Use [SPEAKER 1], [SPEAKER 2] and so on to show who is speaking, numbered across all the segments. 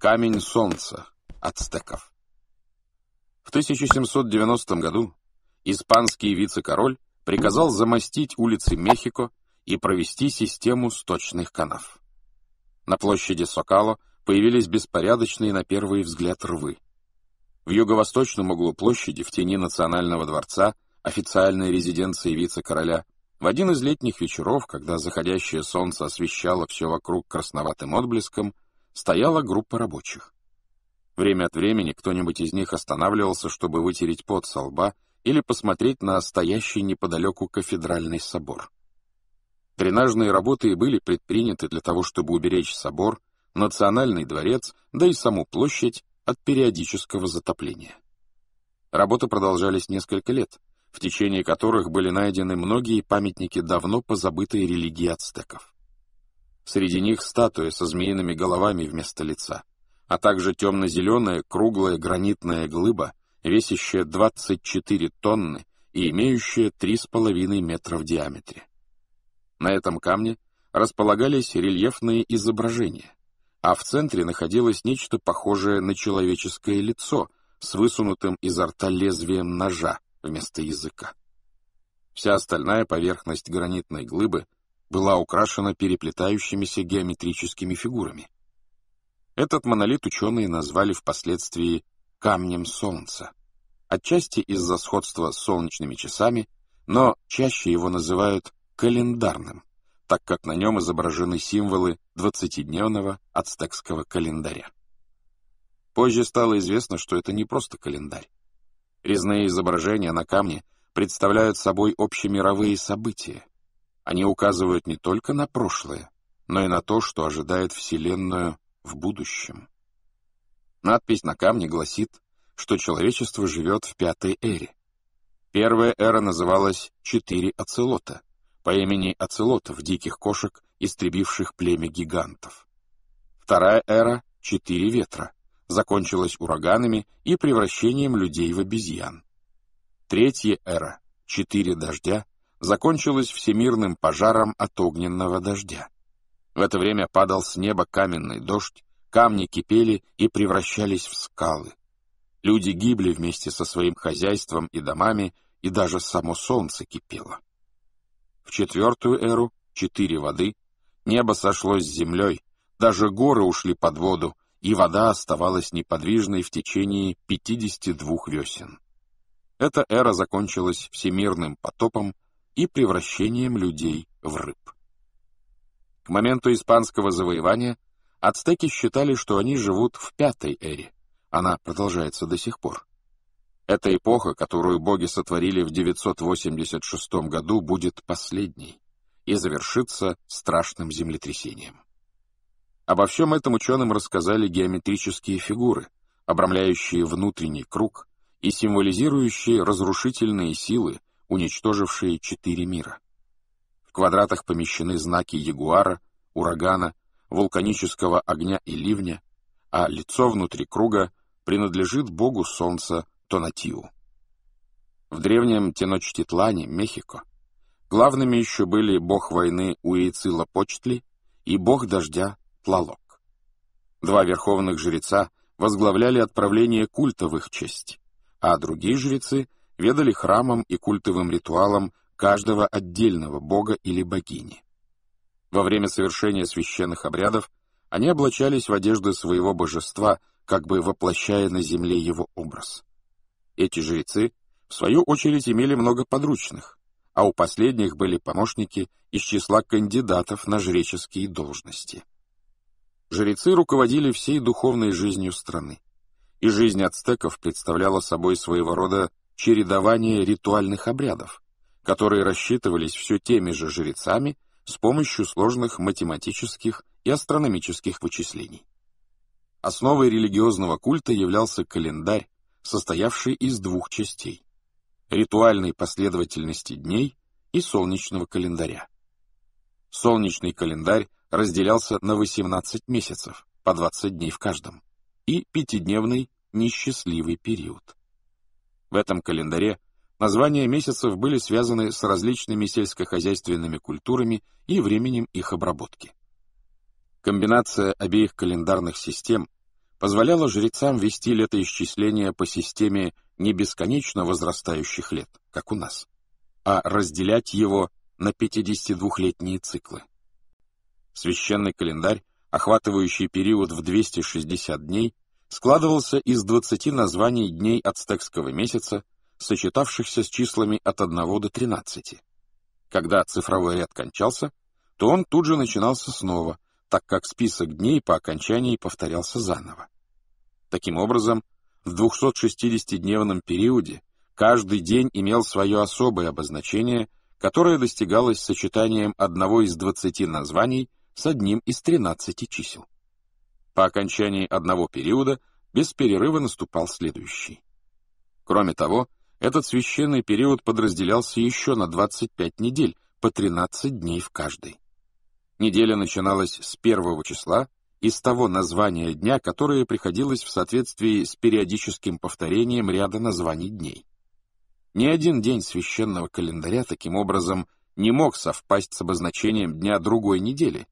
[SPEAKER 1] Камень солнца ацтеков. В 1790 году испанский вице-король приказал замостить улицы Мехико и провести систему сточных канав. На площади Сокало появились беспорядочные на первый взгляд рвы. В юго-восточном углу площади, в тени Национального дворца, официальной резиденции вице-короля, в один из летних вечеров, когда заходящее солнце освещало все вокруг красноватым отблеском, стояла группа рабочих. Время от времени кто-нибудь из них останавливался, чтобы вытереть пот со лба или посмотреть на стоящий неподалеку кафедральный собор. Дренажные работы и были предприняты для того, чтобы уберечь собор, национальный дворец, да и саму площадь от периодического затопления. Работы продолжались несколько лет, в течение которых были найдены многие памятники давно позабытой религии ацтеков. Среди них статуя со змеиными головами вместо лица, а также темно-зеленая круглая гранитная глыба, весящая 24 тонны и имеющая 3,5 метра в диаметре. На этом камне располагались рельефные изображения, а в центре находилось нечто похожее на человеческое лицо с высунутым изо рта лезвием ножа вместо языка. Вся остальная поверхность гранитной глыбы — была украшена переплетающимися геометрическими фигурами. Этот монолит ученые назвали впоследствии «камнем солнца», отчасти из-за сходства с солнечными часами, но чаще его называют «календарным», так как на нем изображены символы 20-дневного ацтекского календаря. Позже стало известно, что это не просто календарь. Резные изображения на камне представляют собой общемировые события, они указывают не только на прошлое, но и на то, что ожидает Вселенную в будущем. Надпись на камне гласит, что человечество живет в пятой эре. Первая эра называлась «Четыре оцелота» по имени оцелотов, диких кошек, истребивших племя гигантов. Вторая эра — четыре ветра, закончилась ураганами и превращением людей в обезьян. Третья эра — четыре дождя, закончилась всемирным пожаром от огненного дождя. В это время падал с неба каменный дождь, камни кипели и превращались в скалы. Люди гибли вместе со своим хозяйством и домами, и даже само солнце кипело. В четвертую эру, четыре воды, небо сошлось с землей, даже горы ушли под воду, и вода оставалась неподвижной в течение 52 весен. Эта эра закончилась всемирным потопом, и превращением людей в рыб. К моменту испанского завоевания ацтеки считали, что они живут в пятой эре. Она продолжается до сих пор. Эта эпоха, которую боги сотворили в 986 году, будет последней и завершится страшным землетрясением. Обо всем этом ученым рассказали геометрические фигуры, обрамляющие внутренний круг и символизирующие разрушительные силы, уничтожившие четыре мира. В квадратах помещены знаки ягуара, урагана, вулканического огня и ливня, а лицо внутри круга принадлежит богу солнца Тонатиу. В древнем Теночтитлане, Мехико, главными еще были бог войны Уицила Почтли и бог дождя Тлалок. Два верховных жреца возглавляли отправление культа в их честь, а другие жрецы — ведали храмом и культовым ритуалом каждого отдельного бога или богини. Во время совершения священных обрядов они облачались в одежды своего божества, как бы воплощая на земле его образ. Эти жрецы, в свою очередь, имели много подручных, а у последних были помощники из числа кандидатов на жреческие должности. Жрецы руководили всей духовной жизнью страны, и жизнь ацтеков представляла собой своего рода чередование ритуальных обрядов, которые рассчитывались все теми же жрецами с помощью сложных математических и астрономических вычислений. Основой религиозного культа являлся календарь, состоявший из двух частей — ритуальной последовательности дней и солнечного календаря. Солнечный календарь разделялся на 18 месяцев, по 20 дней в каждом, и пятидневный несчастливый период. В этом календаре названия месяцев были связаны с различными сельскохозяйственными культурами и временем их обработки. Комбинация обеих календарных систем позволяла жрецам вести летоисчисление по системе не бесконечно возрастающих лет, как у нас, а разделять его на 52-летние циклы. Священный календарь, охватывающий период в 260 дней, складывался из 20 названий дней ацтекского месяца, сочетавшихся с числами от 1 до 13. Когда цифровой ряд кончался, то он тут же начинался снова, так как список дней по окончании повторялся заново. Таким образом, в 260-дневном периоде каждый день имел свое особое обозначение, которое достигалось сочетанием одного из 20 названий с одним из 13 чисел. По окончании одного периода без перерыва наступал следующий. Кроме того, этот священный период подразделялся еще на 25 недель, по 13 дней в каждой. Неделя начиналась с первого числа, из того названия дня, которое приходилось в соответствии с периодическим повторением ряда названий дней. Ни один день священного календаря таким образом не мог совпасть с обозначением дня другой недели,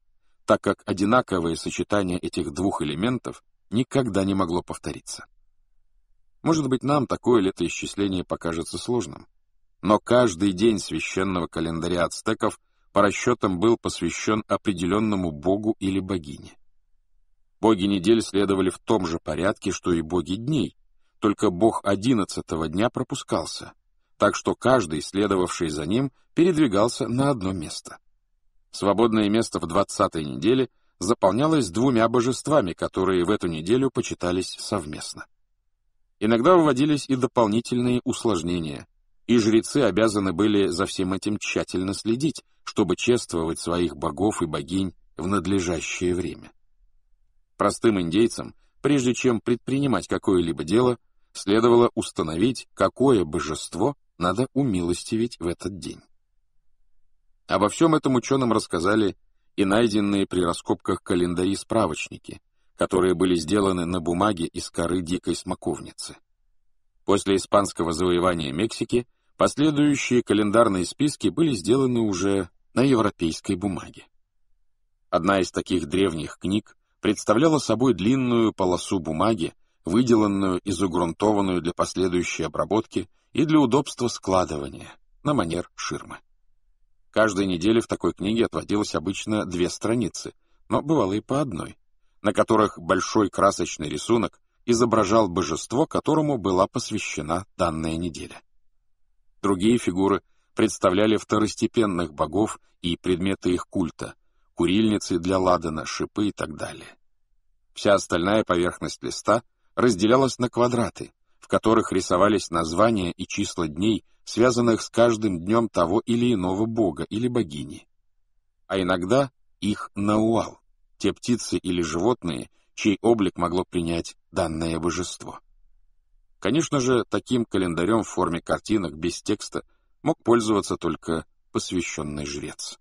[SPEAKER 1] так как одинаковое сочетание этих двух элементов никогда не могло повториться. Может быть, нам такое летоисчисление покажется сложным, но каждый день священного календаря ацтеков по расчетам был посвящен определенному богу или богине. Боги недель следовали в том же порядке, что и боги дней, только бог одиннадцатого дня пропускался, так что каждый, следовавший за ним, передвигался на одно место. Свободное место в двадцатой неделе заполнялось двумя божествами, которые в эту неделю почитались совместно. Иногда вводились и дополнительные усложнения, и жрецы обязаны были за всем этим тщательно следить, чтобы чествовать своих богов и богинь в надлежащее время. Простым индейцам, прежде чем предпринимать какое-либо дело, следовало установить, какое божество надо умилостивить в этот день. Обо всем этом ученым рассказали и найденные при раскопках календари-справочники, которые были сделаны на бумаге из коры дикой смоковницы. После испанского завоевания Мексики последующие календарные списки были сделаны уже на европейской бумаге. Одна из таких древних книг представляла собой длинную полосу бумаги, выделанную и загрунтованную для последующей обработки и для удобства складывания на манер ширмы. Каждой неделе в такой книге отводилось обычно две страницы, но бывало и по одной, на которых большой красочный рисунок изображал божество, которому была посвящена данная неделя. Другие фигуры представляли второстепенных богов и предметы их культа, курильницы для ладана, шипы и так далее. Вся остальная поверхность листа разделялась на квадраты, в которых рисовались названия и числа дней, связанных с каждым днем того или иного бога или богини. А иногда их науал, те птицы или животные, чей облик могло принять данное божество. Конечно же, таким календарем в форме картинок без текста мог пользоваться только посвященный жрец.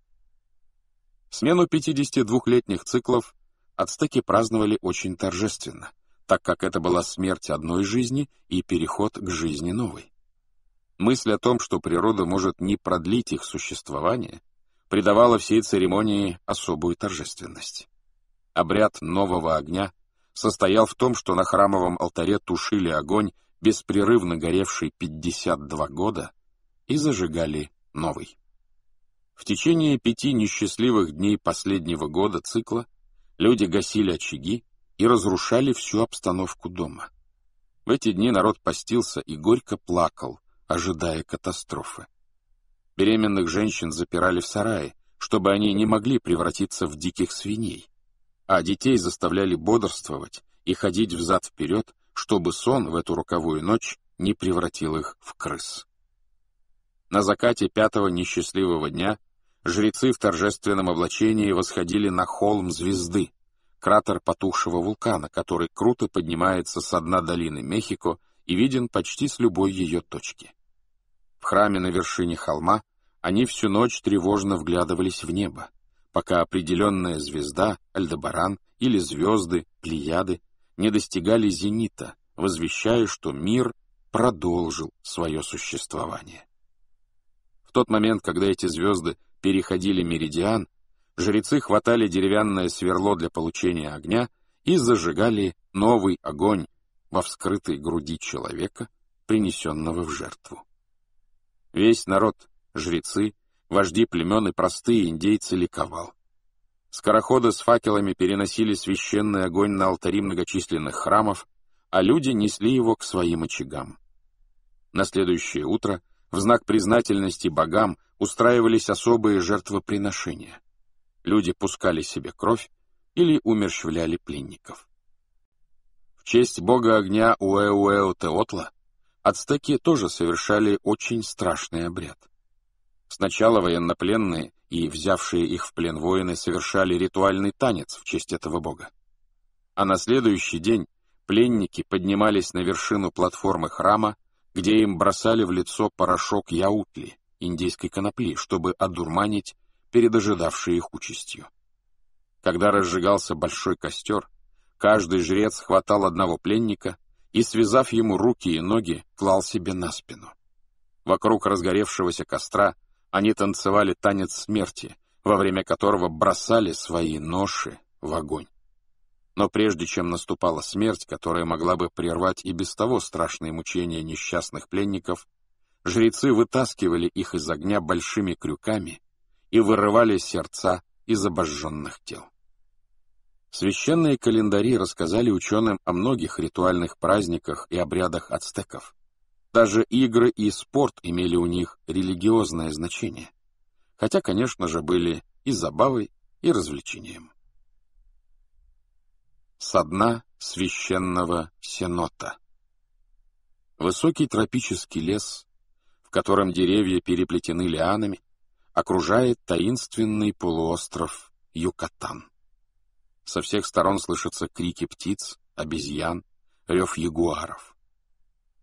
[SPEAKER 1] Смену 52-летних циклов ацтеки праздновали очень торжественно, так как это была смерть одной жизни и переход к жизни новой. Мысль о том, что природа может не продлить их существование, придавала всей церемонии особую торжественность. Обряд нового огня состоял в том, что на храмовом алтаре тушили огонь, беспрерывно горевший 52 года, и зажигали новый. В течение пяти несчастливых дней последнего года цикла люди гасили очаги и разрушали всю обстановку дома. В эти дни народ постился и горько плакал, ожидая катастрофы. Беременных женщин запирали в сарае, чтобы они не могли превратиться в диких свиней, а детей заставляли бодрствовать и ходить взад-вперед, чтобы сон в эту роковую ночь не превратил их в крыс. На закате пятого несчастливого дня жрецы в торжественном облачении восходили на холм звезды, кратер потухшего вулкана, который круто поднимается со дна долины Мехико и виден почти с любой ее точки. В храме на вершине холма они всю ночь тревожно вглядывались в небо, пока определенная звезда, Альдебаран или звезды, Плеяды, не достигали зенита, возвещая, что мир продолжил свое существование. В тот момент, когда эти звезды переходили меридиан, жрецы хватали деревянное сверло для получения огня и зажигали новый огонь во вскрытой груди человека, принесенного в жертву. Весь народ, жрецы, вожди племен и простые индейцы ликовал. Скороходы с факелами переносили священный огонь на алтари многочисленных храмов, а люди несли его к своим очагам. На следующее утро в знак признательности богам устраивались особые жертвоприношения. Люди пускали себе кровь или умерщвляли пленников. В честь бога огня Уэуэу Теотла ацтеки тоже совершали очень страшный обряд. Сначала военнопленные и взявшие их в плен воины совершали ритуальный танец в честь этого бога. А на следующий день пленники поднимались на вершину платформы храма, где им бросали в лицо порошок яутли, индийской конопли, чтобы одурманить передожидавшие их участью. Когда разжигался большой костер, каждый жрец хватал одного пленника и, связав ему руки и ноги, клал себе на спину. Вокруг разгоревшегося костра они танцевали танец смерти, во время которого бросали свои ноши в огонь. Но прежде чем наступала смерть, которая могла бы прервать и без того страшные мучения несчастных пленников, жрецы вытаскивали их из огня большими крюками и вырывали сердца из обожженных тел. Священные календари рассказали ученым о многих ритуальных праздниках и обрядах ацтеков. Даже игры и спорт имели у них религиозное значение. Хотя, конечно же, были и забавой, и развлечением. Со дна священного сенота Высокий тропический лес, в котором деревья переплетены лианами, окружает таинственный полуостров Юкатан. Со всех сторон слышатся крики птиц, обезьян, рев ягуаров.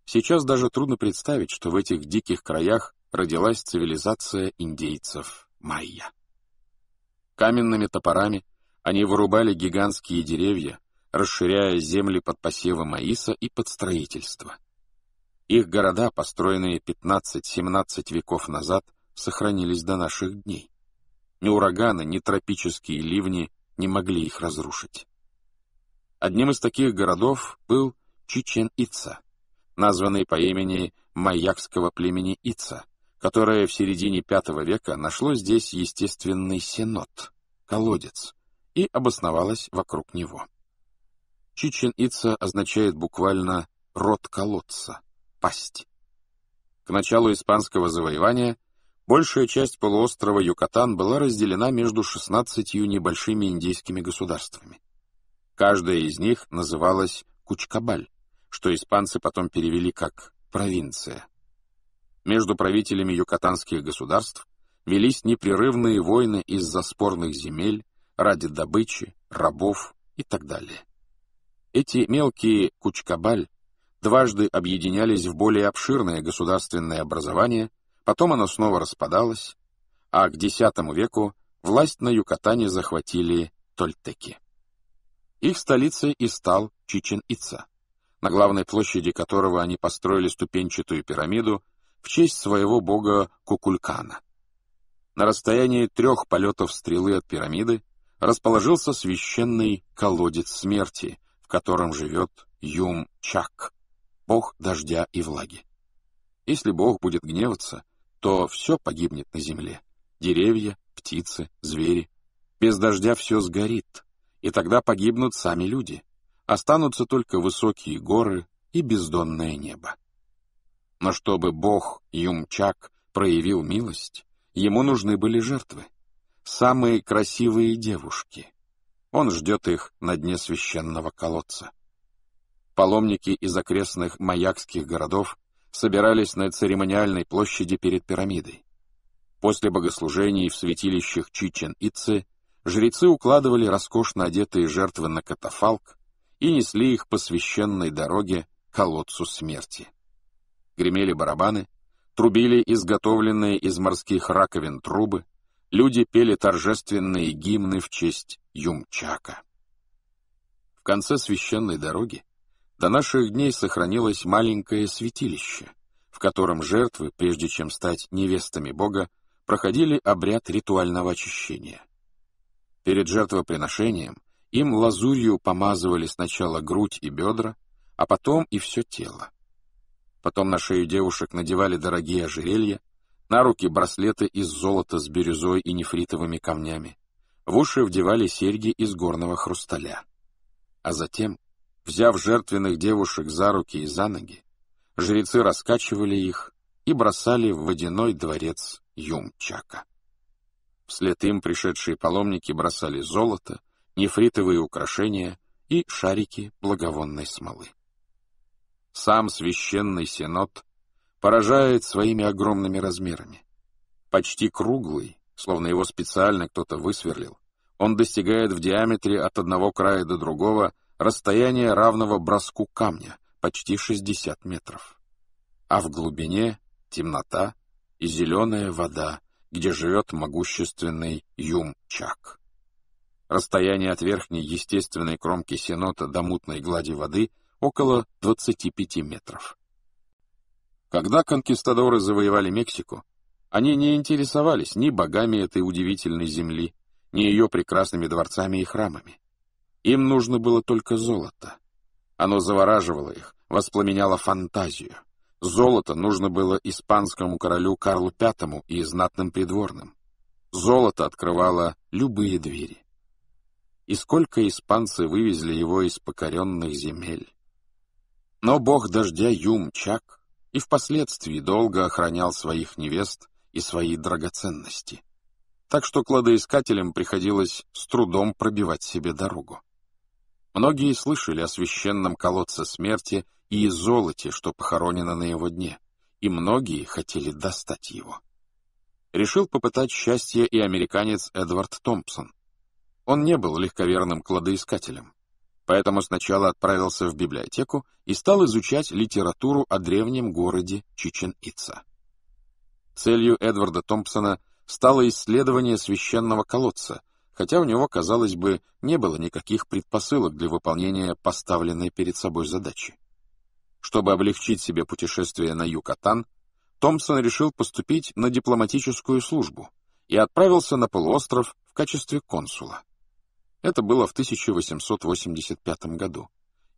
[SPEAKER 1] Сейчас даже трудно представить, что в этих диких краях родилась цивилизация индейцев майя. Каменными топорами они вырубали гигантские деревья, расширяя земли под посевы маиса и под строительство. Их города, построенные 15-17 веков назад, сохранились до наших дней. Ни ураганы, ни тропические ливни не могли их разрушить. Одним из таких городов был Чичен-Ица, названный по имени майякского племени Ица, которое в середине V века нашло здесь естественный сенот, колодец, и обосновалось вокруг него. Чичен-Ица означает буквально «рот колодца», «пасть». К началу испанского завоевания Большая часть полуострова Юкатан была разделена между 16 небольшими индейскими государствами. Каждая из них называлась Кучкабаль, что испанцы потом перевели как «провинция». Между правителями юкатанских государств велись непрерывные войны из-за спорных земель, ради добычи, рабов и так далее. Эти мелкие Кучкабаль дважды объединялись в более обширное государственное образование – Потом оно снова распадалось, а к X веку власть на Юкатане захватили тольтеки. Их столицей и стал Чичен-Ица, на главной площади которого они построили ступенчатую пирамиду в честь своего бога Кукулькана. На расстоянии трех полетов стрелы от пирамиды расположился священный колодец смерти, в котором живет Юм-Чак, бог дождя и влаги. Если бог будет гневаться — то все погибнет на земле. Деревья, птицы, звери. Без дождя все сгорит, и тогда погибнут сами люди. Останутся только высокие горы и бездонное небо. Но чтобы бог Юмчак проявил милость, ему нужны были жертвы. Самые красивые девушки. Он ждет их на дне священного колодца. Паломники из окрестных маякских городов собирались на церемониальной площади перед пирамидой. После богослужений в святилищах Чичен-Итцы жрецы укладывали роскошно одетые жертвы на катафалк и несли их по священной дороге к колодцу смерти. Гремели барабаны, трубили изготовленные из морских раковин трубы, люди пели торжественные гимны в честь Юмчака. В конце священной дороги до наших дней сохранилось маленькое святилище, в котором жертвы, прежде чем стать невестами Бога, проходили обряд ритуального очищения. Перед жертвоприношением им лазурью помазывали сначала грудь и бедра, а потом и все тело. Потом на шею девушек надевали дорогие ожерелья, на руки браслеты из золота с бирюзой и нефритовыми камнями, в уши вдевали серьги из горного хрусталя. А затем Взяв жертвенных девушек за руки и за ноги, жрецы раскачивали их и бросали в водяной дворец Юмчака. Вслед им пришедшие паломники бросали золото, нефритовые украшения и шарики благовонной смолы. Сам священный сенот поражает своими огромными размерами. Почти круглый, словно его специально кто-то высверлил, он достигает в диаметре от одного края до другого — расстояние равного броску камня, почти 60 метров. А в глубине темнота и зеленая вода, где живет могущественный Юм-Чак. Расстояние от верхней естественной кромки сенота до мутной глади воды около 25 метров. Когда конкистадоры завоевали Мексику, они не интересовались ни богами этой удивительной земли, ни ее прекрасными дворцами и храмами. Им нужно было только золото. Оно завораживало их, воспламеняло фантазию. Золото нужно было испанскому королю Карлу V и знатным придворным. Золото открывало любые двери. И сколько испанцы вывезли его из покоренных земель. Но бог дождя Юмчак и впоследствии долго охранял своих невест и свои драгоценности. Так что кладоискателям приходилось с трудом пробивать себе дорогу. Многие слышали о священном колодце смерти и золоте, что похоронено на его дне, и многие хотели достать его. Решил попытать счастье и американец Эдвард Томпсон. Он не был легковерным кладоискателем, поэтому сначала отправился в библиотеку и стал изучать литературу о древнем городе Чичен-Ица. Целью Эдварда Томпсона стало исследование священного колодца, хотя у него, казалось бы, не было никаких предпосылок для выполнения поставленной перед собой задачи. Чтобы облегчить себе путешествие на Юкатан, Томпсон решил поступить на дипломатическую службу и отправился на полуостров в качестве консула. Это было в 1885 году,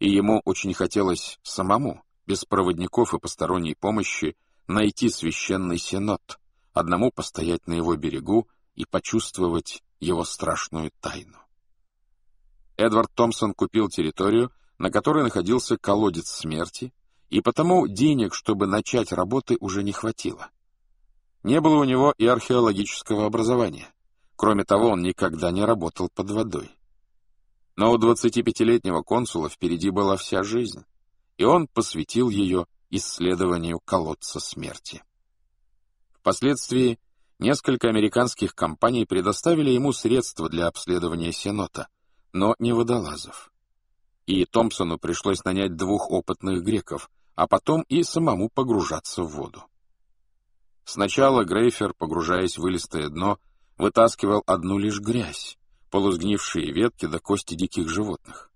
[SPEAKER 1] и ему очень хотелось самому, без проводников и посторонней помощи, найти священный сенот, одному постоять на его берегу и почувствовать его страшную тайну. Эдвард Томпсон купил территорию, на которой находился колодец смерти, и потому денег, чтобы начать работы, уже не хватило. Не было у него и археологического образования. Кроме того, он никогда не работал под водой. Но у 25-летнего консула впереди была вся жизнь, и он посвятил ее исследованию колодца смерти. Впоследствии Несколько американских компаний предоставили ему средства для обследования сенота, но не водолазов. И Томпсону пришлось нанять двух опытных греков, а потом и самому погружаться в воду. Сначала Грейфер, погружаясь в илистое дно, вытаскивал одну лишь грязь, полузгнившие ветки до кости диких животных.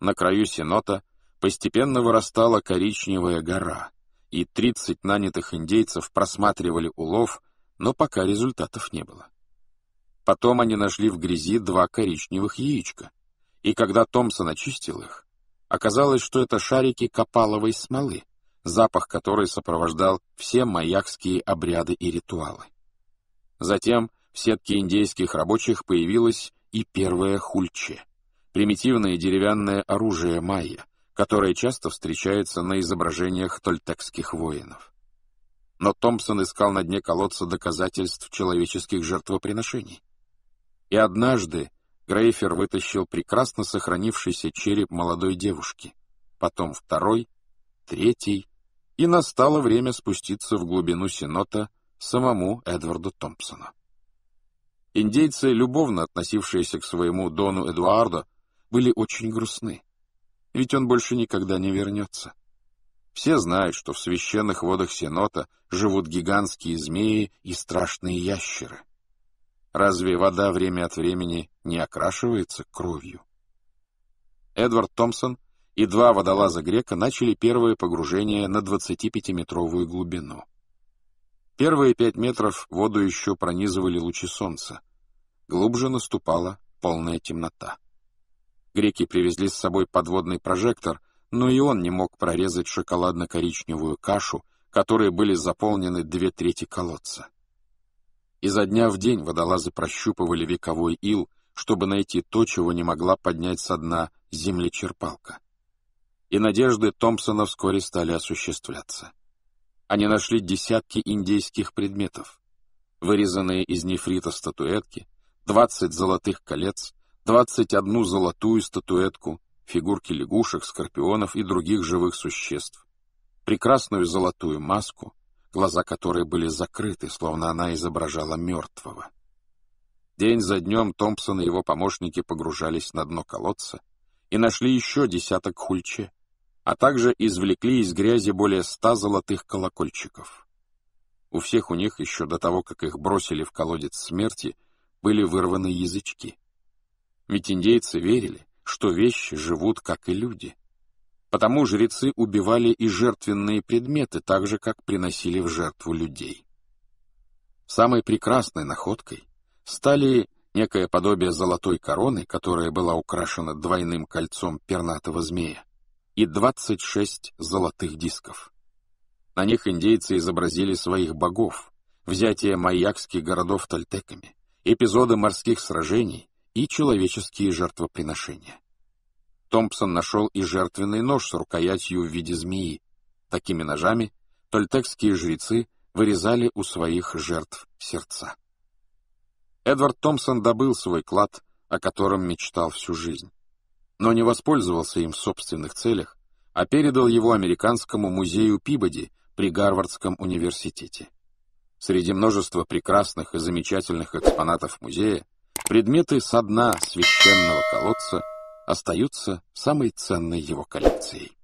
[SPEAKER 1] На краю сенота постепенно вырастала коричневая гора, и 30 нанятых индейцев просматривали улов — но пока результатов не было. Потом они нашли в грязи два коричневых яичка, и когда Томпсон очистил их, оказалось, что это шарики копаловой смолы, запах которой сопровождал все маякские обряды и ритуалы. Затем в сетке индейских рабочих появилось и первое хульче — примитивное деревянное оружие майя, которое часто встречается на изображениях тольтекских воинов но Томпсон искал на дне колодца доказательств человеческих жертвоприношений. И однажды Грейфер вытащил прекрасно сохранившийся череп молодой девушки, потом второй, третий, и настало время спуститься в глубину сенота самому Эдварду Томпсону. Индейцы, любовно относившиеся к своему Дону Эдуарду, были очень грустны, ведь он больше никогда не вернется. Все знают, что в священных водах Сенота живут гигантские змеи и страшные ящеры. Разве вода время от времени не окрашивается кровью? Эдвард Томпсон и два водолаза грека начали первое погружение на 25-метровую глубину. Первые пять метров воду еще пронизывали лучи солнца. Глубже наступала полная темнота. Греки привезли с собой подводный прожектор, но и он не мог прорезать шоколадно-коричневую кашу, которой были заполнены две трети колодца. Изо дня в день водолазы прощупывали вековой ил, чтобы найти то, чего не могла поднять со дна землечерпалка. И надежды Томпсона вскоре стали осуществляться. Они нашли десятки индейских предметов, вырезанные из нефрита статуэтки, 20 золотых колец, 21 золотую статуэтку, фигурки лягушек, скорпионов и других живых существ, прекрасную золотую маску, глаза которой были закрыты, словно она изображала мертвого. День за днем Томпсон и его помощники погружались на дно колодца и нашли еще десяток хульче, а также извлекли из грязи более ста золотых колокольчиков. У всех у них еще до того, как их бросили в колодец смерти, были вырваны язычки. Ведь индейцы верили, что вещи живут, как и люди. Потому жрецы убивали и жертвенные предметы, так же, как приносили в жертву людей. Самой прекрасной находкой стали некое подобие золотой короны, которая была украшена двойным кольцом пернатого змея, и 26 золотых дисков. На них индейцы изобразили своих богов, взятие майякских городов тальтеками, эпизоды морских сражений и человеческие жертвоприношения. Томпсон нашел и жертвенный нож с рукоятью в виде змеи. Такими ножами тольтекские жрецы вырезали у своих жертв сердца. Эдвард Томпсон добыл свой клад, о котором мечтал всю жизнь, но не воспользовался им в собственных целях, а передал его американскому музею Пибоди при Гарвардском университете. Среди множества прекрасных и замечательных экспонатов музея Предметы со дна священного колодца остаются самой ценной его коллекцией.